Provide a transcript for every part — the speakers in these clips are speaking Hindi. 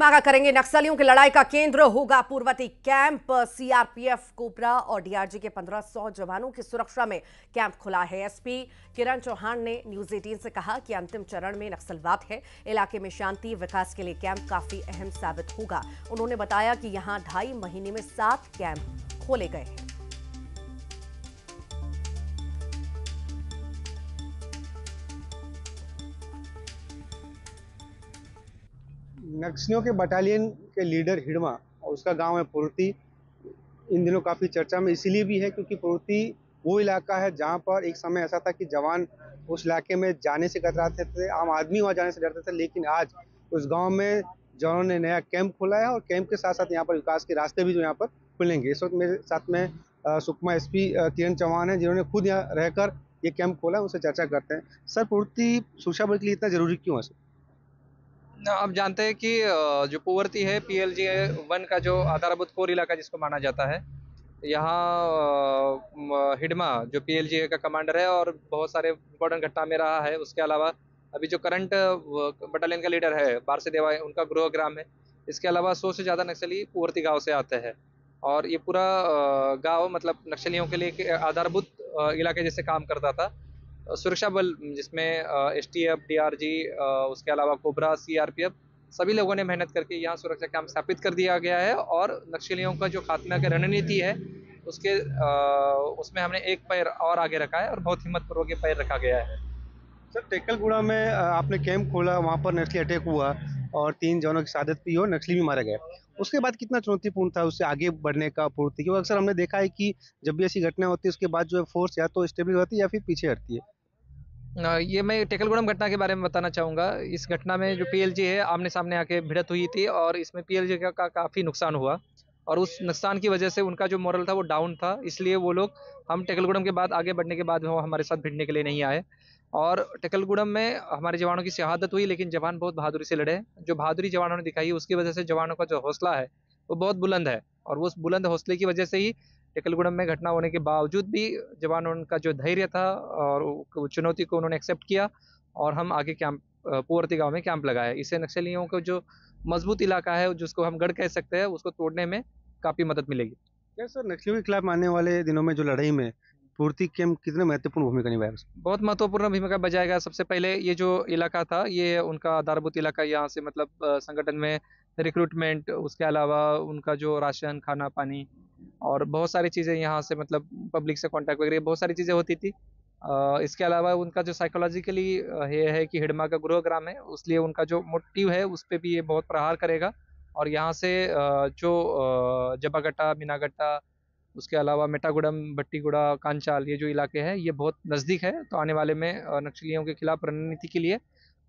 मांगा करेंगे नक्सलियों की लड़ाई का केंद्र होगा पूर्वती कैंप सीआरपीएफ कोबरा और डीआरजी के 1500 जवानों की सुरक्षा में कैंप खुला है एसपी किरण चौहान ने न्यूज एटीन से कहा कि अंतिम चरण में नक्सलवाद है इलाके में शांति विकास के लिए कैंप काफी अहम साबित होगा उन्होंने बताया कि यहां ढाई महीने में सात कैंप खोले गए हैं नक्सलियों के बटालियन के लीडर हिडमा और उसका गांव है पुरती इन दिनों काफ़ी चर्चा में इसीलिए भी है क्योंकि पुरती वो इलाका है जहाँ पर एक समय ऐसा था कि जवान उस इलाके में जाने से कतराते थे आम आदमी वहाँ जाने से डरते थे लेकिन आज उस गांव में जवानों ने नया कैंप खोला है और कैंप के साथ साथ यहाँ पर विकास के रास्ते भी जो यहाँ पर खुलेंगे इस वक्त मेरे साथ में सुकमा एस पी किरण चौहान है जिन्होंने खुद यहाँ रहकर ये कैंप खोला है उनसे चर्चा करते हैं सर पूर्ति सुरक्षा बल के लिए इतना जरूरी क्यों है सर आप जानते हैं कि जो पुवर्ती है पी एल जी वन का जो आधारभूत कोर इलाका जिसको माना जाता है यहाँ हिडमा जो पी एल जी का कमांडर है और बहुत सारे इम्पोर्टेंट घटना में रहा है उसके अलावा अभी जो करंट बटालियन का लीडर है बारसे देवा है उनका गृह ग्राम है इसके अलावा सौ से ज़्यादा नक्सली पुवर्ती गाँव से आते हैं और ये पूरा गाँव मतलब नक्सलियों के लिए आधारभूत इलाके जैसे काम करता था सुरक्षा बल जिसमें S T F D R G उसके अलावा COBRA C R P F सभी लोगों ने मेहनत करके यहाँ सुरक्षा कैंप स्थापित कर दिया गया है और नक्सलियों का जो खात्मा की रणनीति है उसके उसमें हमने एक पैर और आगे रखा है और बहुत हिम्मत पूर्वक ये पैर रखा गया है सर टेकलगुड़ा में आपने कैंप खोला वहाँ पर नक्सली अटैक हुआ और तीन जनों की शादत भी हो नक्सली भी मारे गए उसके बाद कितना चुनौतीपूर्ण था उससे आगे बढ़ने का पूर्ति क्योंकि अक्सर हमने देखा है कि जब भी ऐसी घटना होती है उसके बाद जो है फोर्स या तो स्टेबल होती है या फिर पीछे हटती है ये मैं टेकलगुड़म घटना के बारे में बताना चाहूँगा इस घटना में जो पीएलजी है आमने सामने आके भिड़त हुई थी और इसमें पीएलजी का, का काफ़ी नुकसान हुआ और उस नुकसान की वजह से उनका जो मॉरल था वो डाउन था इसलिए वो लोग हम टेकलगुड़म के बाद आगे बढ़ने के बाद वो हमारे साथ भिड़ने के लिए नहीं आए और टकलगुड़म में हमारे जवानों की शहादत हुई लेकिन जवान बहुत बहादुरी से लड़े जो बहादुरी जवानों ने दिखाई उसकी वजह से जवानों का जो हौसला है वो बहुत बुलंद है और उस बुलंद हौसले की वजह से ही टेकलगुड़म में घटना होने के बावजूद भी जवानों का जो धैर्य था और चुनौती को उन्होंने एक्सेप्ट किया और हम आगे कैंप पुअर्ती गाँव में कैंप लगाए इससे नक्सलियों को जो मजबूत इलाका है जिसको हम गढ़ कह सकते हैं उसको तोड़ने में काफ़ी मदद मिलेगी क्या सर नक्सलियों के खिलाफ आने वाले दिनों में जो लड़ाई में पूर्ति कैंप कितने महत्वपूर्ण भूमिका निभाया बहुत महत्वपूर्ण भूमिका बजाया गया सबसे पहले ये जो इलाका था ये उनका आधारभूत इलाका यहाँ से मतलब संगठन में रिक्रूटमेंट उसके अलावा उनका जो राशन खाना पानी और बहुत सारी चीज़ें यहाँ से मतलब पब्लिक से कांटेक्ट वगैरह बहुत सारी चीज़ें होती थी इसके अलावा उनका जो साइकोलॉजिकली ये है कि हिडमा का गृह ग्राम है उसलिए उनका जो मोटिव है उस पर भी ये बहुत प्रहार करेगा और यहाँ से जो जबागट्टा मीनागट्टा उसके अलावा मेटागुडम भट्टीगुड़ा कांचाल ये जो इलाके हैं ये बहुत नज़दीक है तो आने वाले में नक्सलियों के खिलाफ रणनीति के लिए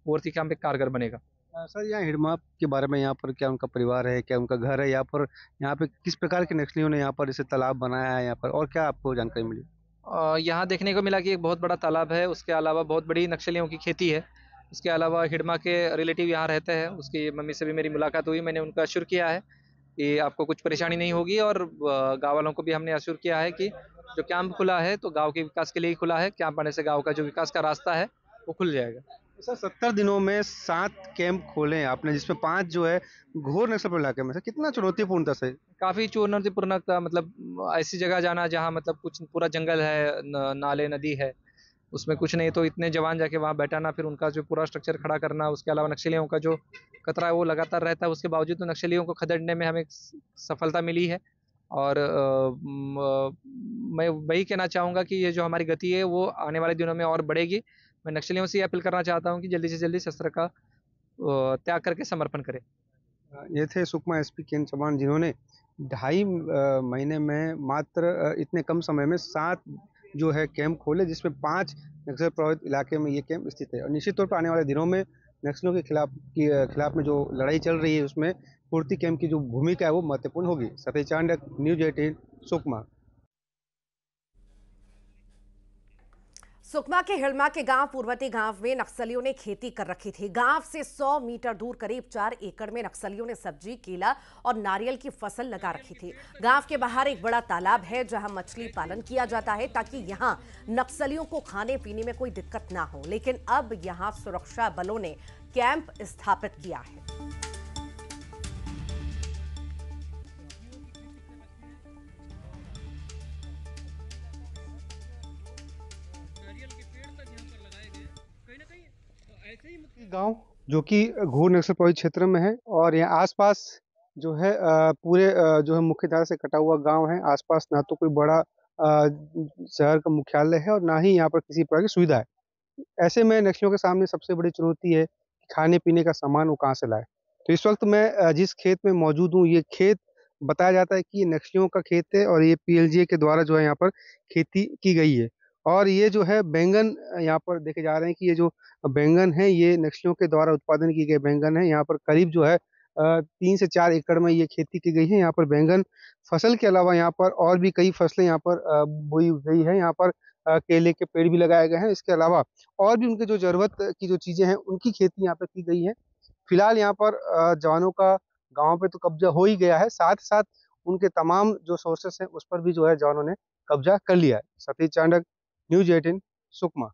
पूर्ति काम पर कारगर बनेगा सर यहाँ हिडमा के बारे में यहाँ पर क्या उनका परिवार है क्या उनका घर है यहाँ पर यहाँ पे किस प्रकार के नक्सलियों ने यहाँ पर इसे तालाब बनाया है यहाँ पर और क्या आपको जानकारी मिली यहाँ देखने को मिला कि एक बहुत बड़ा तालाब है उसके अलावा बहुत बड़ी नक्सलियों की खेती है उसके अलावा हिडमा के रिलेटिव यहाँ रहते हैं उसकी मम्मी से भी मेरी मुलाकात हुई मैंने उनका शुरू किया है कि आपको कुछ परेशानी नहीं होगी और गाँव वालों को भी हमने अश्योर किया है कि जो कैंप खुला है तो गाँव के विकास के लिए ही खुला है कैंप आने से गाँव का जो विकास का रास्ता है वो खुल जाएगा सर सत्तर दिनों में सात कैंप खोले हैं आपने जिसमें पांच जो है घोर नक्सल इलाके में सर कितना चुनौतीपूर्ण था सर काफ़ी चुनौतीपूर्ण था मतलब ऐसी जगह जाना जहाँ मतलब कुछ पूरा जंगल है नाले नदी है उसमें कुछ नहीं तो इतने जवान जाके वहाँ बैठाना फिर उनका जो पूरा स्ट्रक्चर खड़ा करना उसके अलावा नक्सलियों का जो खतरा है वो लगातार रहता है उसके बावजूद तो नक्सलियों को खदेड़ने में हमें सफलता मिली है और मैं वही कहना चाहूँगा कि ये जो हमारी गति है वो आने वाले दिनों में और बढ़ेगी मैं नक्सलियों से अपील करना चाहता हूँ कि जल्दी से जल्दी शस्त्र का त्याग करके समर्पण करें ये थे सुकमा एसपी केन चौहान जिन्होंने ढाई महीने में मात्र इतने कम समय में सात जो है कैंप खोले जिसमें पाँच नक्सल प्रभावित इलाके में ये कैंप स्थित है और निश्चित तौर पर आने वाले दिनों में नक्सलों के खिलाफ के खिलाफ में जो लड़ाई चल रही है उसमें पूर्ति कैंप की जो भूमिका है वो महत्वपूर्ण होगी सतह चांडक न्यूज एटीन सुकमा सुकमा के हिलमा के गांव पूर्वती गांव में नक्सलियों ने खेती कर रखी थी गांव से 100 मीटर दूर करीब चार एकड़ में नक्सलियों ने सब्जी केला और नारियल की फसल लगा रखी थी गांव के बाहर एक बड़ा तालाब है जहां मछली पालन किया जाता है ताकि यहां नक्सलियों को खाने पीने में कोई दिक्कत ना हो लेकिन अब यहाँ सुरक्षा बलों ने कैंप स्थापित किया है मतलब गांव जो कि घूर नक्सल प्रभावित क्षेत्र में है और यहाँ आसपास जो है पूरे जो है मुख्यधारा से कटा हुआ गांव है आसपास ना तो कोई बड़ा शहर का मुख्यालय है और ना ही यहाँ पर किसी प्रकार की सुविधा है ऐसे में नक्सलियों के सामने सबसे बड़ी चुनौती है कि खाने पीने का सामान वो कहाँ से लाए तो इस वक्त मैं जिस खेत में मौजूद हूँ ये खेत बताया जाता है कि ये नक्सलियों का खेत है और ये पी के द्वारा जो है यहाँ पर खेती की गई है और ये जो है बैंगन यहाँ पर देखे जा रहे हैं कि ये जो बैंगन है ये नक्सलियों के द्वारा उत्पादन किए गए बैंगन है यहाँ पर करीब जो है तीन से चार एकड़ में ये खेती की गई है यहाँ पर बैंगन फसल के अलावा यहाँ पर और भी कई फसलें यहाँ पर बोई गई है यहाँ पर केले के पेड़ भी लगाए गए हैं इसके अलावा और भी उनके जो जरूरत की जो चीज़ें हैं उनकी खेती यहाँ पर की गई है फिलहाल यहाँ पर जवानों का गाँव पे तो कब्जा हो ही गया है साथ साथ उनके तमाम जो सोर्सेस हैं उस पर भी जो है जवानों ने कब्जा कर लिया है सतीश चांडक न्यूज एटीन सुकमा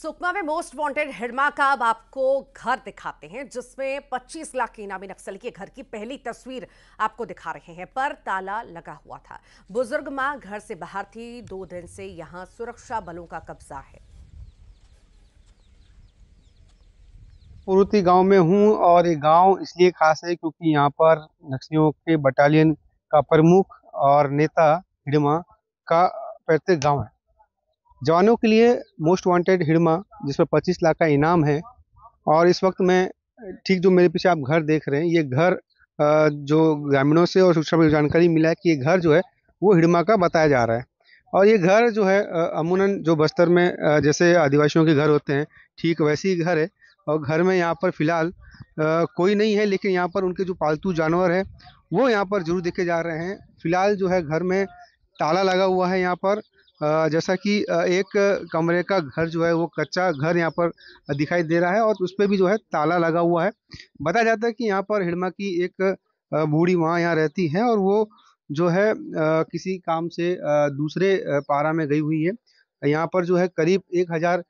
सुकमा में मोस्ट वांटेड हिरमा का अब आपको घर दिखाते हैं जिसमें 25 लाख के इनामी नक्सल के घर की पहली तस्वीर आपको दिखा रहे हैं पर ताला लगा हुआ था बुजुर्ग मां घर से बाहर थी दो दिन से यहां सुरक्षा बलों का कब्जा है पुरुती गांव में हूं और ये गांव इसलिए खास है क्योंकि यहां पर नक्सलियों के बटालियन का प्रमुख और नेता हिडमा का पैतृक गांव है जवानों के लिए मोस्ट वांटेड हिड़मा जिसमें 25 लाख का इनाम है और इस वक्त मैं ठीक जो मेरे पीछे आप घर देख रहे हैं ये घर जो ग्रामीणों से और शिक्षा में जानकारी मिला है कि ये घर जो है वो हिड़मा का बताया जा रहा है और ये घर जो है अमूनन जो बस्तर में जैसे आदिवासियों के घर होते हैं ठीक वैसे ही घर है और घर में यहाँ पर फ़िलहाल कोई नहीं है लेकिन यहाँ पर उनके जो पालतू जानवर है वो यहाँ पर जरूर देखे जा रहे हैं फ़िलहाल जो है घर में ताला लगा हुआ है यहाँ पर जैसा कि एक कमरे का घर जो है वो कच्चा घर यहाँ पर दिखाई दे रहा है और उस पर भी जो है ताला लगा हुआ है बताया जाता है कि यहाँ पर हिडमा की एक बूढ़ी माँ यहाँ रहती हैं और वो जो है किसी काम से दूसरे पारा में गई हुई है यहाँ पर जो है करीब एक हज़ार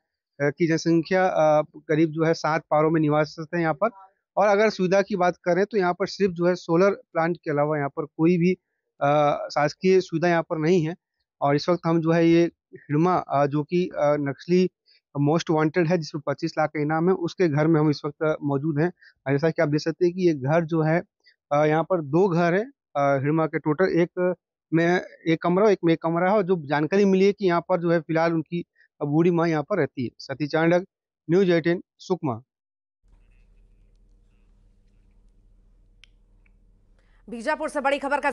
की जनसंख्या करीब जो है सात पारों में करते है यहाँ पर और अगर सुविधा की बात करें तो यहाँ पर सिर्फ जो है सोलर प्लांट के अलावा यहाँ पर कोई भी शासकीय सुविधा यहाँ पर नहीं है और इस वक्त हम जो है ये हिड़मा जो कि नक्सली मोस्ट वांटेड है जिसमें 25 लाख का इनाम है उसके घर में हम इस वक्त मौजूद हैं जैसा कि आप देख सकते हैं कि ये घर जो है यहाँ पर दो घर है हिड़मा के टोटल एक में एक कमरा एक में एक कमरा है और जो जानकारी मिली है कि यहाँ पर जो है फिलहाल उनकी बूढ़ी माँ यहाँ पर रहती है सती चांडक न्यूज एटीन सुकमा बीजापुर से बड़ी खबर का